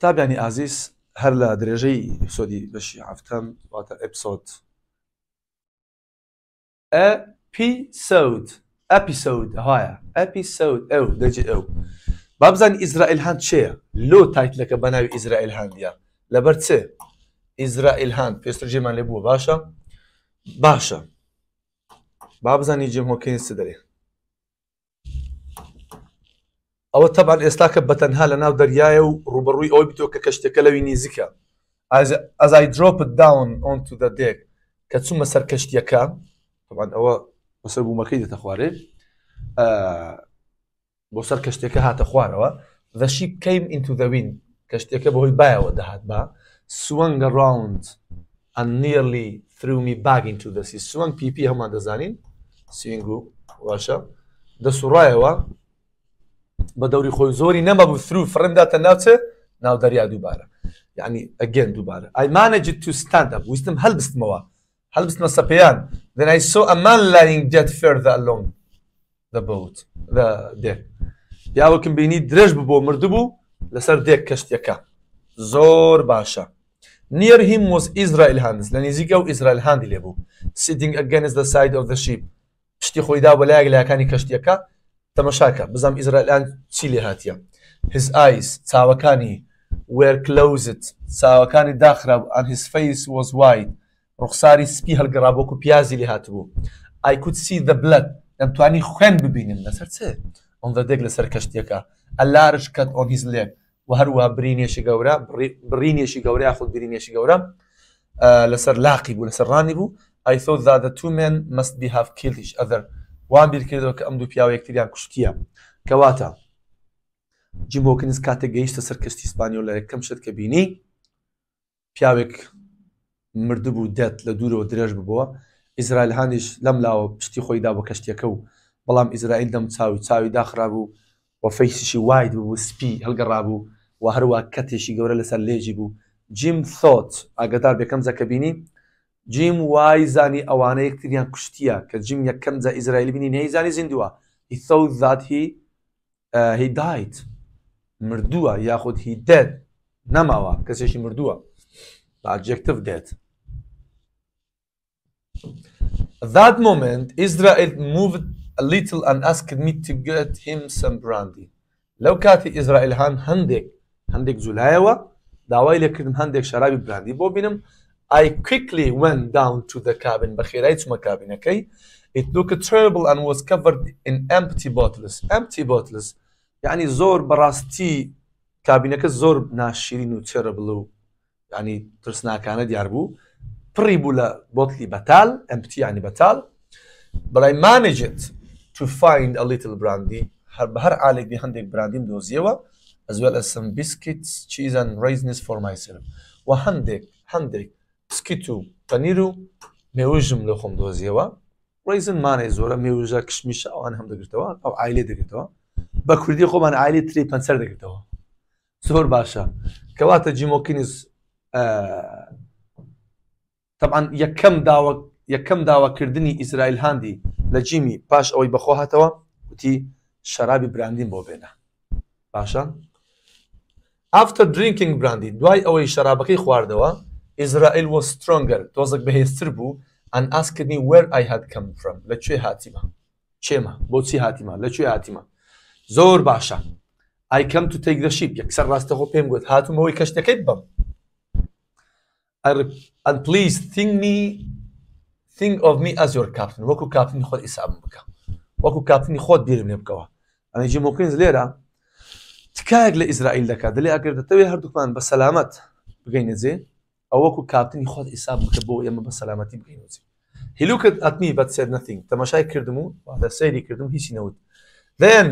قوتابیانی ئازیز هەر لە درێژەی ئپسۆدی بەشی هەفتەم واتە ئەپسۆد ابيسود ئەپیسەود هاە ئەپیسەود ئەو دەجێ ئەو با بزانانی ئیزرائیل هاند چێە لۆ تایتلەکە بەناوی ئیزرائیل هاندە لەبەر چێ اسرائيل هاند مان لبو باشا باشا بابزان يجي مو جێمۆکەین سدەێ او طبعا ئێستا بتنها لنا دريايو روبروي او و ڕوبڕووی ئەوی بتۆ از کەشتەکە لەوی نزیکە ئەزای درۆپت داون ئۆن تو دە دێک کە چوومە سەر کەشتیەکە تەبان ئەوە بەسەر بوومەکەی دەتە خوارێ بۆ سەر کەشتێکە هاتە خوارەوە the آه، sheep came into the wind او دهات با سوانغ اراوند swung around and nearly threw me back into the sea swung pp هەمان دەزانین سوینگ و واشە بە دەوری خۆی زۆری نەمە بفرو فرندداتە ناوچە ناو دەریا دووبارە يعني یعنی ئەگەن دووبارە ئایمانەجی توستاندا ویستم هەلبستمەوە هەلبستمە سەپیان then I saw a man lying dead further along the boat the deck یاوەکم بینی درێژ ببوو مردبوو لەسەر دێک کەشتەکە زۆر باشە near him was Israel hands لە نزیکە و ئیسرائیل هاندی لێبوو sitting against the side of the ship پشتی خۆیدا بە لایەک لایەکانی کەشتەکە تەمەشاکە بزام إسرائيل الآن تشيلي هاتيا his eyes تاوكاني were closed تاوكاني داخرة and his face was wide رخصاري سپی هەلگەڕا بۆکو پیازی لێ I could see the blood دەمتوانی خوێن ببینم لەسەر چ on the deck لسر كشتيكا a large cut on his leg و هەروە برینێشی گەورە برینێشی گەورە یاخود برینێشی گەورە آه، لسر لاقی بوو لەسەر ڕانی بوو I thought that the two men must be have killed each other وان بیرکردەوە کە ئەم دوو پیاوە یەکتریان کوشتیە کەواتە جیم هۆکنز کاتێک گەیشتە سەرکەشتی ئیسپانیۆ لە یەکەم شت کە بینی پیاوێک مردبوو دەت لە دوورەوە درێژ ببەوە ئیزرائیل هاانیش لەم لاوە پشتی خۆیدا بۆ کەشتەکە و بەڵام ئیزرائیل دەم چاوی چاوی داخرابوو و فەیسیشی واید بوو سپی هەلگەڕابوو و هەروە کەتێکی گەورە لەسەر لێژی بوو جیم سۆت ئاگدار بێکەم زەکەبینی جیم وای زانی ئەوانە یەکتریان کوشتیە کە جیم یەکەم جا ئیزرائیلی بینی نەیزانی زیندووە ئیتە ذاتی هی دایت مردووە یاخود هی دێت نەماوە کەسێکی مردووە ئاجێکتف دێت that moment Israel moved a little and asked me to get him some brandy لەو کاتی ئیزرائیل هان هەندێک هەندێک جولایەوە داوای لێکردم هەندێک شەرابی براندی بۆ بینم I quickly went down to the cabin بخير it's my cabin okay it looked terrible and was covered in empty bottles empty bottles يعني زور براستي کابینەکە زۆر ناشرین و چێرە بڵ و ینی ترسناکانە دیار بوو پڕی بوو لە بۆتلی but I managed to find a little brandy هەر بە هەر ئالێکی هەندێک براندیم دۆزیەوە as well as some biscuits cheese and raisins for myself و هەندێک هەندێک پسکیت و پەنیر و مێوژم لە خۆم دۆزیەوە ڕیزنمانەی زۆرە مێوژە کشمیش ئەوان هەم دەگرتەوە ئەو عیلێ دەگرێتەوە بە کوردی خۆمان عیلی تری پەنسەر دەگرێتەوە زۆر باشە کەواتە جیمۆکینیس طبعاان یەکەم داوە یەکەم داواکردنی ئیسرائیل هاندی لە جیمی پاش ئەوەی بەخۆ هاتەوە وتی شەرابی براندین بۆ بێنە باشە ئافتە درینکینگ براندی دوای ئەوەی شەرابەکەی خواردەوە Israel was stronger tozak behestir bu and asked me where I had come from le çi hatima çema boçi hatima le çi hatima zor başa I come to take the ship yakser raste ho pem got hatum hoy kashteket bam and please think me think of me as your captain وكو كابتن خود اسام بك وكو كابتن خود بيرمني بكوا انا جي ممكن تكاغ لاسرائيل دكا دلي اگر توي هر بسلامت بگينه ئەوە وەکو کاپتنی خۆت ئیساب بکە بۆ ئێمە بە سەلامەتی بینوتی هیلوکت ئەتنی بە سێ نەتینگ تەماشای کردم و لە سەیری کردم هیچی نەوت then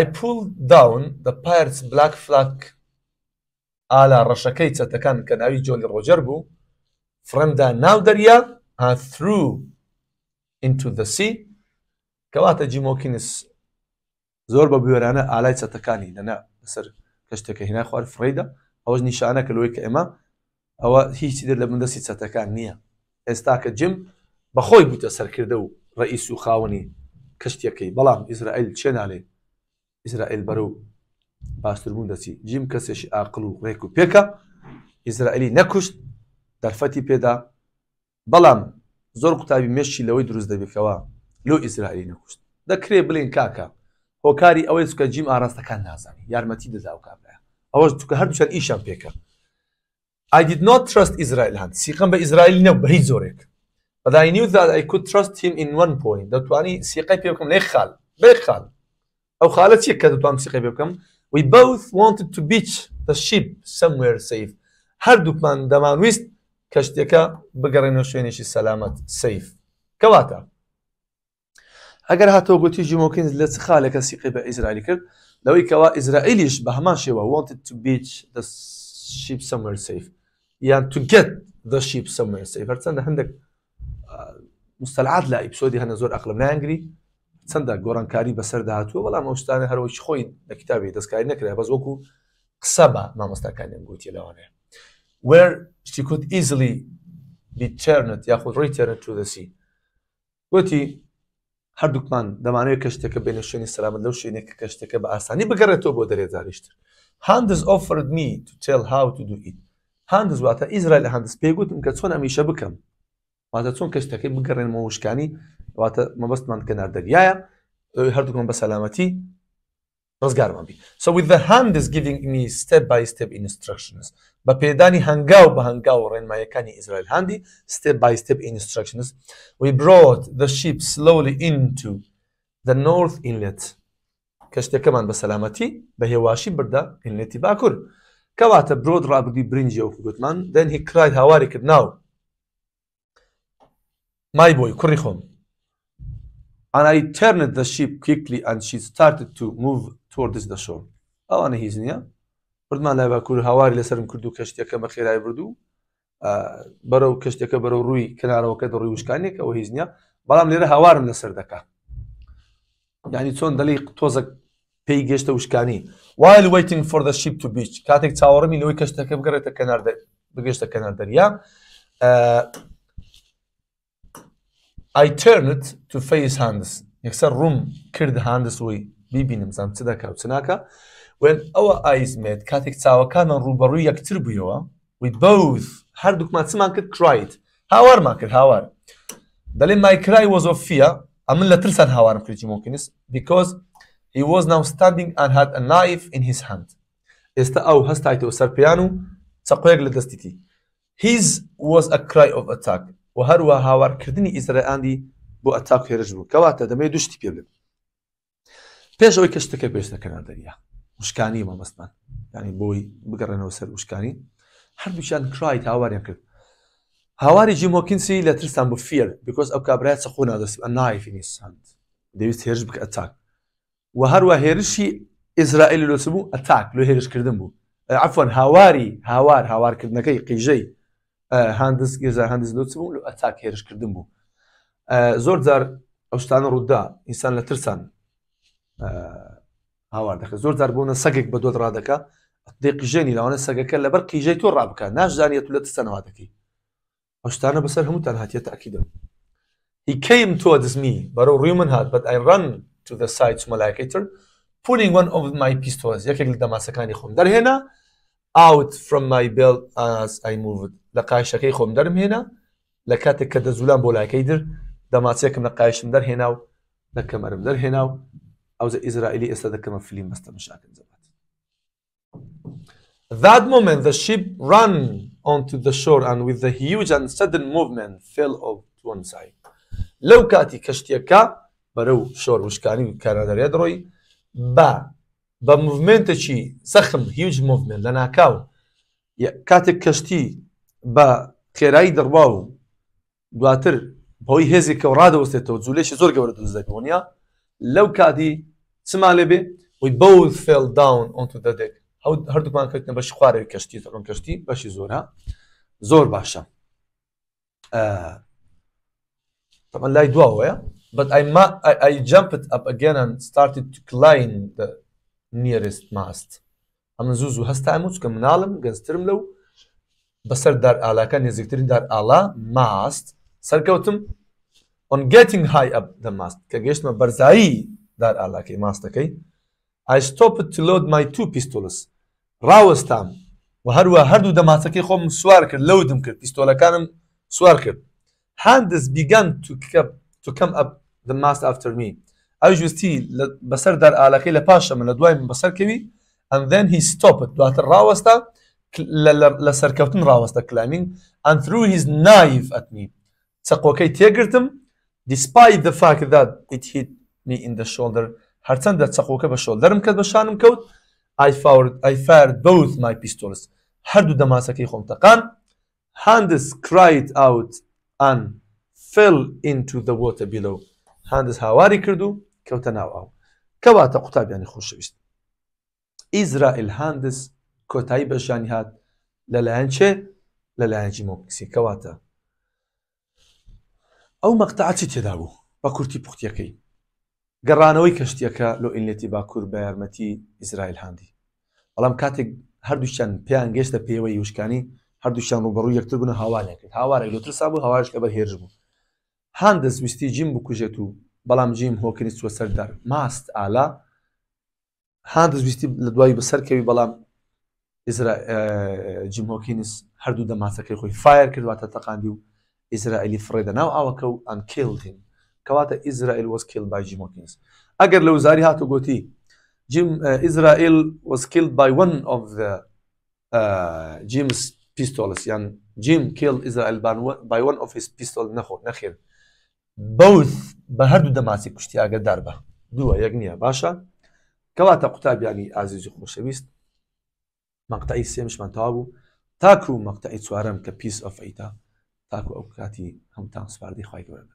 I pulled down the pirates black flag ئالا ڕەشەکەی چەتەکان کە ناوی جۆلی from the فرەمدا ناو دەریا through into the sea كواتا جي موكينس بە بوێرانە على چەتەکانی لەنە سر کەشتێکە هنا خوار فريدا ئەوەش نیشانە کەلوی کە ئێمە ئەوە هیچی دەر لە بندەسی چەتەکان نییە ئێستا کە جم بەخۆی بووتە سەرکردە و ڕئیس و خاوەنی کەشتەکەی بەڵام ئیسرائیل چێ نالێ ئیسرائیل بەرە و باستربوون دەچی جیم کەسێکی ئاقل و ڕێک و پێکە ئیسرائیلی نەکوشت دەرفەتی پێدا بەڵام زۆر قوتابی مێشی لەوەی دروست دەبێتەوە لۆ ئیسرائیلی نەکوشت دەکرێ بڵێن کاکە هۆکاری ئەوەی سکە جیم ئاراستەکان نازانانی یارمەتی دەدا و کابل ئەوەش دوکە هەردووچەر ئیشان پێکە I did not trust Israel هەند سیقم بە ئیسرائیل نەو بە هیچ زۆرێک but I knew that I could trust him in one point دەتوانی سیقای پێ بکەم لێ خال بێ خال ئەو خالە چیە کە دەتوان سیقای پێ بکەم we both wanted to beach the ship somewhere safe هەردووکمان دەمانویست کەشتێکە بگەڕێنە شوێنێکی سەلامەت سیف کەواتە ئەگەر هاتۆ گوتی جیمۆکینز لە چ خالەکە سیقی بە ئیسرائیل کرد Lawikawa Israelish Bahamashiva wanted to beach the ship somewhere safe. Yeah, to get the ship somewhere safe. the Hatsanda Hendek Mustaladla, Ipsodi Hanazor Aklamangri, Sanda Goran Kari Basardatu, Vala Mustan Harwish Hoy, the Kitabi, the Sky Nekre, Bazoku, Ksaba, Mamastakan and Gutilone, where she could easily be turned, yeah, Yahoo returned to the sea. but he. هەردووکمان دەمانەوێت کە شتەکە بێنە شوێنی سەلامت لەو شوێنێک کە شتەکە بە ئاسانی بگەڕێتەوە بۆ دەرێزاریشتر هەندز ئۆفرد می تو تێل هاو تو دوئیت هەندز واتە ئیزرا لە هەندز پێگوتم کە چۆن ئەمیشە بکەم واتە چۆن کە شتەکەی بگەڕێنمە وشکانی واتە مەبەستمان کە نردەریایە هەردووکم بە سەلامەتی ڕزگارمان بی so with the hand is giving me step by step instructions But بپیدانی هنگاو به هنگاو رنمایکانی Israel handi step by step instructions we brought the ship slowly into the north inlet کشته kaman به سلامتی به هواشی برده اینلتی باکر کواته برود را بردی برینجی او گوتمن then he cried how are you now my boy کری and I turned the ship quickly and she started to move towards the shore. Oh, and he's near. بردمان لای باکوور هاواری لەسرم کرد و کەشتەکە بە خێرای بردو بەرەو کەشتەکە بەرەو ڕووی کنارەوەکە دەڕووی وشکانێک ئەوە هیچ نییە بەڵام لێرە هاوارم لەسەر دەکا ینی چۆن دەلی تۆزەک پێی گەشتە وشکانی وایل ویتنگ فۆ دە شیپ تو بیچ کاتێک چاوەڕمی لەوەی کەشتەکە بگەڕێتە کەنار بگەشتە کەنار دەریا ئایترنت تو فەیس هاندس یەکسەر ڕوم کرد هاندس وی بیبینم زانم چ دەکا و چناکە وێن ئەوە ئایزمێت کاتێک چاوەکانمان ڕوبەڕووی یەکتر بوویەوە ویت بەوز هەردووکمان چمان کرد کرایت هاوارمان کرد هاوار دەڵێ مایکرای وەزۆفیە ئەمن لە ترسان هاوارم کردی بیکوز هی he was now standing هاد ا نایف knife هیس هند hand او ئەو هەستایتەوە سەرپیان و تقویق لدستی دەستیتی هیز was ا کرای اف attack و هر و کردنی هاوارکردنی اندی بو ئەتاک هێرش بوو کەواتە دەمەوێت دوشتی پێ بێت پێش ئەوی کەشتەکە بێشتەکەنا دەریا وشکانی مامەستان ینی بۆی بگەڕێنەوە سەر وشکانی هەردووچیان کرای هاواریان کرد هاواری جیمۆکنسی لە ترسان بۆ فێر بکۆس ئەو کابرای چە خۆنا دەست نایفینی سند دەویست هێرش بکە ئەتاک و هەروە هێرشی ئیزرائیل لۆس بوو ئەتاک لە هێرشکردن بوو عفوان هاواری هاوار هاوارکردنەکەی قیژەی هەندز گێزا هەندز لۆچ بوو لە ئەتاک هێرشکردن بوو زۆر جار ئەو شتانە ڕوودا ئینسان لە ترسان هاوار دەکە زۆر دەربوونە سەگێک بە دۆت ڕادەکە دێقیژێنی لەوانە سەگەکە لەبەر قیژەی تۆ ڕابکە ناشدانێت لە سەنەواتەکەی ئەوشتانە بەسەر هەموو تەنهاتیە تاکیدم هیکەیم تۆ دزمی بەرەو ڕووی من هات بەت ئایڕەن to the sites مەلاکتر pulling one of my pistols یەکێک لە دەماسەکانی خۆم دەرهێنا out from my belt as I moved لە قایشەکەی خۆم دەرمهێنا لە کاتێک کە دەزولان بۆ لایەکەی در دەماچێکم لە قایشم دەرهێنا و لە کەمەرم دەرهێنا و او زي the Israeli ist der Kampf film basta مشاكل زبط That moment the ship ran onto the shore and with the huge and sudden movement fell off to one side لو كاتي كشتيكا برو شور وش كاني كان در يدروي با با موفمنت شي سخم هيوج موفمنت لنا كاو كاتي كشتي با خيراي درباو دواتر بوي هزي كورادو کە زوليش زور كورادو زدك ونيا لەو وي بوث فيل داون وی بەوت فێل داون onto the deck هەردووکمان کردنە بەش خوارەوە کەشتی تەڕم کەشتی بەشی زۆرە زۆر طبعا لا يدوا هو but I, ma- I, I jumped up again and started to climb the nearest mast ئەمن زوو زوو هەستا ئەموچ کە مناڵم گەنجترم لەو بەسەر دار ئالاکە نێزیکترین دار ئالا ماست سەرکەوتم on getting high up the mast کە گەشتمە بەرزایی دار ئالاکەی ماستەکەی I stopped to load my two pistols ڕوەستام و هەروە هەردوو دەماچەکەی خۆم سوار کرد لەودم کرد پیستۆلەکانم سوار کرد هەندس بیگەن تو کەم ئەپ the mast after me ئەو جوستی بەسەر دار ئالاکەی لە پاشە من لە دوای من بەسەر کەوی and then he stopped دواتر ڕوەستە لە سەرکەوتن ڕوەستە کلامینگ and through his knife at me چەقۆکەی تێگرتم دیسپای the fact that it hit me in the shoulder هەرچەندە چەقۆکە بە شۆلدەرم کە بەشانم کەوت I fired I fired both my pistols هەردوو دەماسەکەی خۆم تەقان Handis cried out and fell into the water below هەندس هاواری کرد و کەوتە ناوواو کەواتە قوتابیانی خۆشەویست ئیزرائیل هەندس کۆتایی بەشانی هات لەلایەن چێ لەلایەنجی مۆکسی کەواتە ئەو مەقتەعچی تێدا بوو بە کورتی پوختیەکەی گەڕانەوەی کەشتیەکە لۆ ئینلێتی باکوور بە یارمەتی ئیسرائیل هاندی بەڵام کاتێک هەردووشان پێیان گەشتە پێوەی وشکانی هەردووشان ڕوبڕوو یەکتر بوون هاوانێکت هاوارێک لۆتر سابوو هاواش لە بە هێرش بوو هەند دەستویستی جیم بکوژێت و بەڵام جیم هۆکنی چوە سەردار ماست ئالا هەند دەستویستی لە دوای بەسەرکەوی بەڵام جیم هۆکینس هەردوو دەماسەکەی خۆی فایر کردواتە تەقاندی و إسرائيل فريدا ناو أن كيلد هيم كواتا إسرائيل ئیسرائیل وەز کل بای جیمۆکنس أجر لو زاري هاتو گوتی جیم ئیسرائیل was killed by one of the uh, Jim's pistols يعني Jim killed Israel by one of his pistols نخو نخير both بهردو دماسي كشتي أجر داربا دوا يجنيا باشا كواتا قتاب يعني عزيزي خوشويست مقطعي سيمش من تابو تاكو مقطعي سوارم كبيس اوف ايتا تاکو ئەو کاتی هەمتان سپاردەی خی گەورە